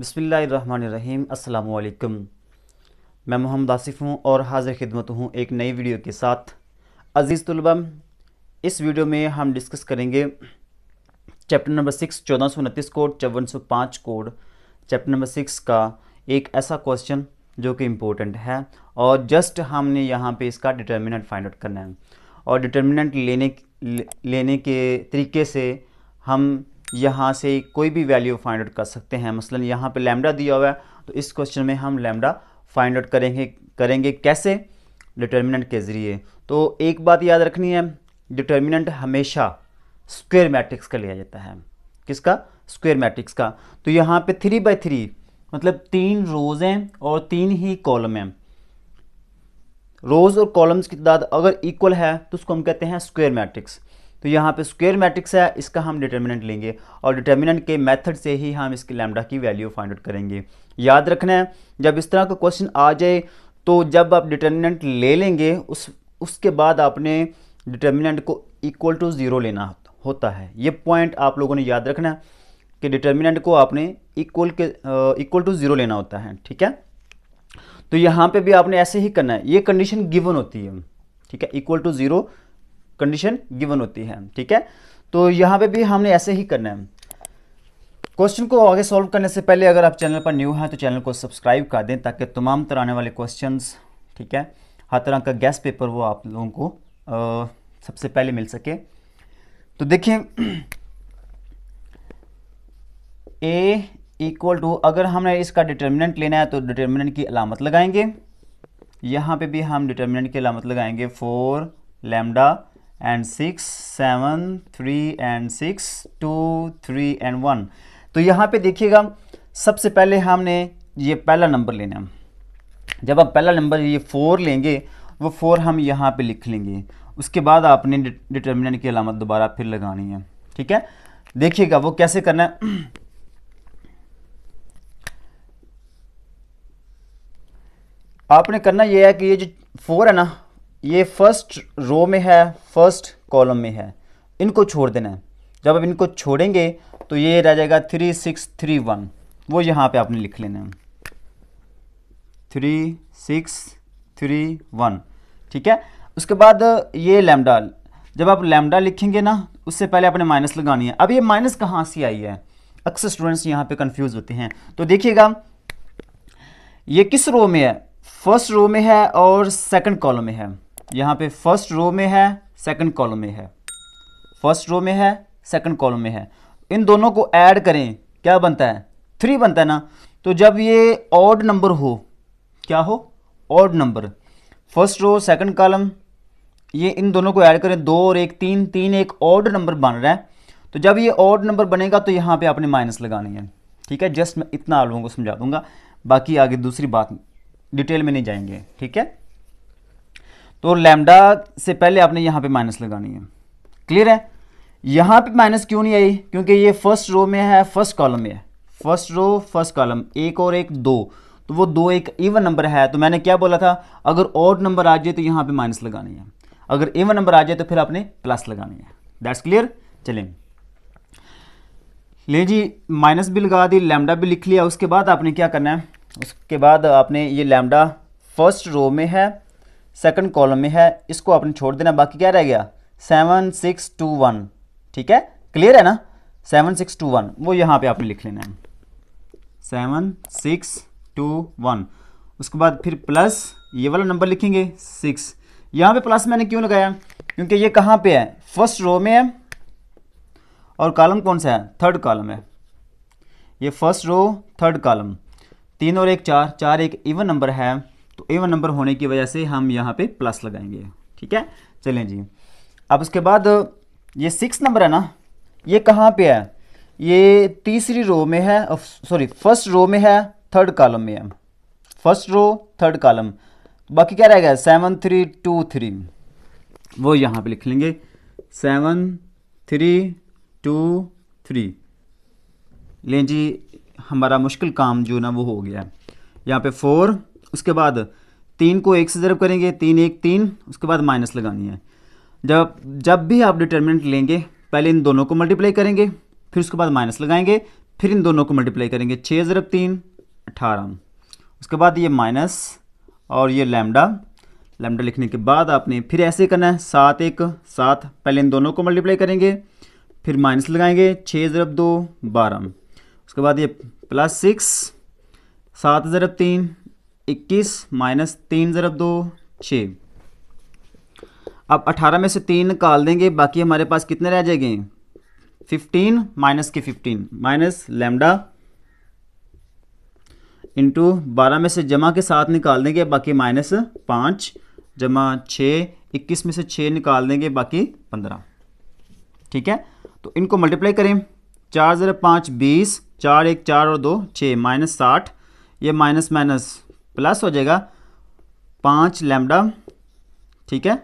बसमीम् अल्लाम मैं मोहम्मद आसिफ हूँ और हाजिर खिदमत हूँ एक नई वीडियो के साथ अज़ीज़ तलबा इस वीडियो में हम डिस्कस करेंगे चैप्टर नंबर सिक्स चौदह सौ उनतीस कोड चौवन सौ पाँच कोड चैप्टर नंबर सिक्स का एक ऐसा क्वेश्चन जो कि इम्पोर्टेंट है और जस्ट हमने यहाँ पे इसका डिटर्मिनेंट फाइंड आउट करना है और डिटर्मिनेंट लेने लेने के तरीके से हम यहाँ से कोई भी वैल्यू फाइंड आउट कर सकते हैं मसलन यहाँ पे लैमडा दिया हुआ है तो इस क्वेश्चन में हम लैमडा फाइंड आउट करेंगे करेंगे कैसे डिटर्मिनेंट के ज़रिए तो एक बात याद रखनी है डिटर्मिनेंट हमेशा स्क्वेयर मैट्रिक्स का लिया जाता है किसका स्क्वेयर मैट्रिक्स का तो यहाँ पे थ्री बाई थ्री मतलब तीन रोज हैं और तीन ही कॉलम हैं रोज और कॉलम्स की तादाद अगर इक्वल है तो उसको हम कहते हैं स्क्वेयर मैट्रिक्स तो यहाँ पे स्क्वेयर मैट्रिक्स है इसका हम डिटर्मिनेंट लेंगे और डिटर्मिनेंट के मेथड से ही हम इसके लैमडा की वैल्यू फाइंड आउट करेंगे याद रखना है जब इस तरह का क्वेश्चन आ जाए तो जब आप डिटर्मिनेंट ले लेंगे उस उसके बाद आपने डिटर्मिनेंट को इक्वल टू ज़ीरो लेना होता है ये पॉइंट आप लोगों ने याद रखना है कि डिटर्मिनेंट को आपने इक्वल के इक्वल टू ज़ीरो लेना होता है ठीक है तो यहाँ पे भी आपने ऐसे ही करना है ये कंडीशन गिवन होती है ठीक है equal to zero condition given होती है ठीक है तो यहां पे भी हमने ऐसे ही करना है क्वेश्चन को आगे सॉल्व करने से पहले अगर आप चैनल पर न्यू हैं तो चैनल को सब्सक्राइब कर दें ताकि तमाम तरह आने वाले क्वेश्चन ठीक है हर तरह का गैस पेपर वो आप लोगों को आ, सबसे पहले मिल सके तो देखें ए इक्वल टू अगर हमने इसका डिटर्मिनेंट लेना है तो डिटर्मिनेंट की अलामत लगाएंगे यहां पे भी हम डिटर्मिनेंट की अलामत लगाएंगे four lambda and six seven three and six two three and one तो यहाँ पे देखिएगा सबसे पहले हमने ये पहला नंबर लेना है जब आप पहला नंबर ये फोर लेंगे वो फोर हम यहाँ पे लिख लेंगे उसके बाद आपने डिटर्मिनेंट की अलामत दोबारा फिर लगानी है ठीक है देखिएगा वो कैसे करना है आपने करना यह है कि ये जो फोर है ना ये फर्स्ट रो में है फर्स्ट कॉलम में है इनको छोड़ देना है जब आप इनको छोड़ेंगे तो ये रह जाएगा थ्री सिक्स थ्री वन वो यहाँ पे आपने लिख लेना है थ्री सिक्स थ्री वन ठीक है उसके बाद ये लैमडा जब आप लैमडा लिखेंगे ना उससे पहले आपने माइनस लगानी है अब ये माइनस कहाँ से आई है अक्सर स्टूडेंट्स यहाँ पे कंफ्यूज होते हैं तो देखिएगा ये किस रो में है फर्स्ट रो में है और सेकंड कॉलम में है यहाँ पे फर्स्ट रो में है सेकंड कॉलम में है फर्स्ट रो में है सेकंड कॉलम में है इन दोनों को ऐड करें क्या बनता है थ्री बनता है ना तो जब ये ऑड नंबर हो क्या हो odd number first row second column ये इन दोनों को ऐड करें दो और एक तीन तीन एक ऑड नंबर बन रहा है तो जब ये ऑड नंबर बनेगा तो यहाँ पर आपने माइनस लगानी है ठीक है जस्ट मैं इतना आप लोगों को समझा दूंगा बाकी आगे दूसरी बात डिटेल में नहीं जाएंगे ठीक है तो लैमडा से पहले आपने यहाँ पे माइनस लगानी है क्लियर है यहाँ पे माइनस क्यों नहीं आई क्योंकि ये फर्स्ट रो में है फर्स्ट कॉलम में है फर्स्ट रो फर्स्ट कॉलम एक और एक दो तो वो दो एक इवन नंबर है तो मैंने क्या बोला था अगर ऑड नंबर आ जाए तो यहाँ पे माइनस लगानी है अगर इवन नंबर आ जाए तो फिर आपने प्लस लगानी है दैट्स क्लियर चलें ले जी माइनस भी लगा दी लैमडा भी लिख लिया उसके बाद आपने क्या करना है उसके बाद आपने ये लैमडा फर्स्ट रो में है सेकंड कॉलम में है इसको आपने छोड़ देना बाकी क्या रह गया सेवन सिक्स टू वन ठीक है क्लियर है ना सेवन सिक्स टू वन वो यहाँ पे आपने लिख लेना है सेवन सिक्स टू वन उसके बाद फिर प्लस ये वाला नंबर लिखेंगे सिक्स यहाँ पे प्लस मैंने क्यों लगाया क्योंकि ये कहाँ पे है फर्स्ट रो में है और कॉलम कौन सा है थर्ड कॉलम है ये फर्स्ट रो थर्ड कॉलम तीन और एक चार चार एक इवन नंबर है तो एवन नंबर होने की वजह से हम यहाँ पे प्लस लगाएंगे ठीक है चलें जी अब उसके बाद ये सिक्स नंबर है ना ये कहाँ पे है ये तीसरी रो में है सॉरी फर्स्ट रो में है थर्ड कॉलम में है फर्स्ट रो थर्ड कॉलम बाकी क्या रहेगा सेवन थ्री टू थ्री वो यहाँ पे लिख लेंगे सेवन थ्री टू थ्री लें जी हमारा मुश्किल काम जो ना वो हो गया यहाँ पे फोर उसके बाद तीन को एक से जरब करेंगे तीन एक तीन उसके बाद माइनस लगानी है जब जब भी आप डिटर्मिनेंट लेंगे पहले इन दोनों को मल्टीप्लाई करेंगे फिर उसके बाद माइनस लगाएंगे फिर इन दोनों को मल्टीप्लाई करेंगे छः ज़रब तीन अठारह उसके बाद ये माइनस और ये लैमडा लैमडा लिखने के बाद आपने फिर ऐसे करना है सात एक सात पहले इन दोनों को मल्टीप्लाई करेंगे फिर माइनस लगाएंगे छः ज़रब दो बारह उसके बाद ये प्लस सिक्स सात ज़रब तीन इक्कीस माइनस तीन ज़रब दो छः अब अठारह में से तीन निकाल देंगे बाकी हमारे पास कितने रह जाएंगे फिफ्टीन माइनस के फिफ्टीन माइनस लेमडा इंटू बारह में से जमा के साथ निकाल देंगे बाकी माइनस पाँच जमा छः इक्कीस में से छः निकाल देंगे बाकी पंद्रह ठीक है तो इनको मल्टीप्लाई करें चार ज़रा पाँच बीस चार एक चार और दो छः माइनस साठ ये माइनस माइनस प्लस हो जाएगा पाँच लैमडा ठीक है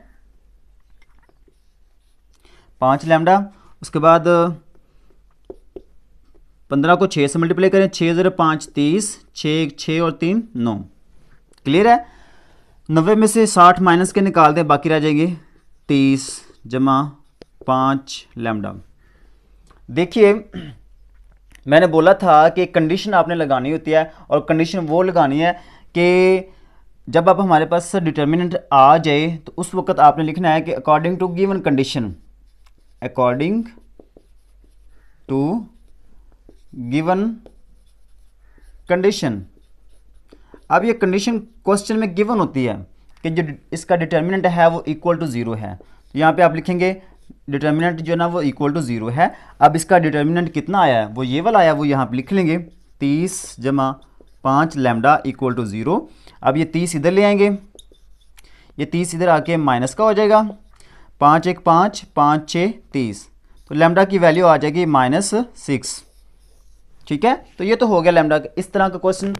पाँच लैमडा उसके बाद पंद्रह को छः से मल्टीप्लाई करें छः ज़रा पाँच तीस छः छः और तीन नौ क्लियर है नब्बे में से साठ माइनस के निकाल दें बाकी रह जाएंगे तीस जमा पाँच लैमडा देखिए मैंने बोला था कि कंडीशन आपने लगानी होती है और कंडीशन वो लगानी है कि जब आप हमारे पास डिटर्मिनेंट आ जाए तो उस वक्त आपने लिखना है कि according to given condition according to given condition अब ये कंडीशन क्वेश्चन में गिवन होती है कि जो इसका डिटर्मिनेंट है वो इक्वल टू ज़ीरो है तो यहाँ पे आप लिखेंगे डिटर्मिनेंट जो है ना वो इक्वल टू ज़ीरो है अब इसका डिटर्मिनेंट कितना आया है वो ये वाला आया वो यहाँ पर लिख लेंगे तीस जमा पाँच लेमडा इक्वल टू ज़ीरो अब ये तीस इधर ले आएंगे ये तीस इधर आके माइनस का हो जाएगा पाँच एक पाँच पाँच छः तीस तो लेमडा की वैल्यू आ जाएगी माइनस सिक्स ठीक है तो ये तो हो गया लेमडा इस तरह का क्वेश्चन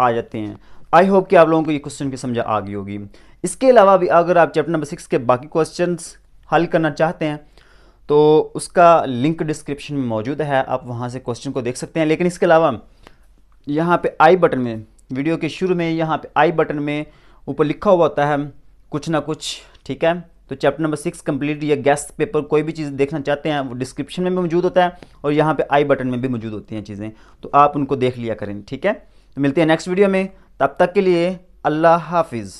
आ जाते हैं आई होप कि आप लोगों को ये क्वेश्चन भी समझ आ गई होगी इसके अलावा भी अगर आप चैप्टर नंबर सिक्स के बाकी क्वेश्चन हल करना चाहते हैं तो उसका लिंक डिस्क्रिप्शन में मौजूद है आप वहाँ से क्वेश्चन को देख सकते हैं लेकिन इसके अलावा यहाँ पे आई बटन में वीडियो के शुरू में यहाँ पे आई बटन में ऊपर लिखा हुआ होता है कुछ ना कुछ ठीक है तो चैप्टर नंबर सिक्स कंप्लीट या गैस पेपर कोई भी चीज़ देखना चाहते हैं वो डिस्क्रिप्शन में भी मौजूद होता है और यहाँ पे आई बटन में भी मौजूद होती हैं चीज़ें तो आप उनको देख लिया करें ठीक है तो मिलते हैं नेक्स्ट वीडियो में तब तक के लिए अल्लाह हाफिज़